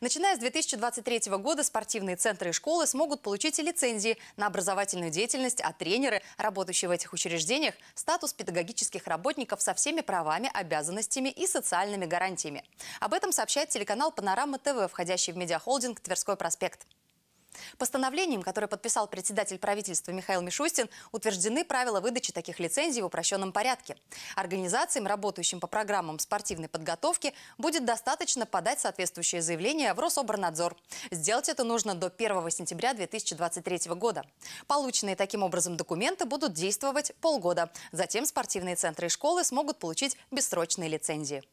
Начиная с 2023 года спортивные центры и школы смогут получить лицензии на образовательную деятельность, а тренеры, работающие в этих учреждениях, статус педагогических работников со всеми правами, обязанностями и социальными гарантиями. Об этом сообщает телеканал «Панорама ТВ», входящий в медиахолдинг «Тверской проспект». Постановлением, которое подписал председатель правительства Михаил Мишустин, утверждены правила выдачи таких лицензий в упрощенном порядке. Организациям, работающим по программам спортивной подготовки, будет достаточно подать соответствующее заявление в Рособорнадзор. Сделать это нужно до 1 сентября 2023 года. Полученные таким образом документы будут действовать полгода. Затем спортивные центры и школы смогут получить бессрочные лицензии.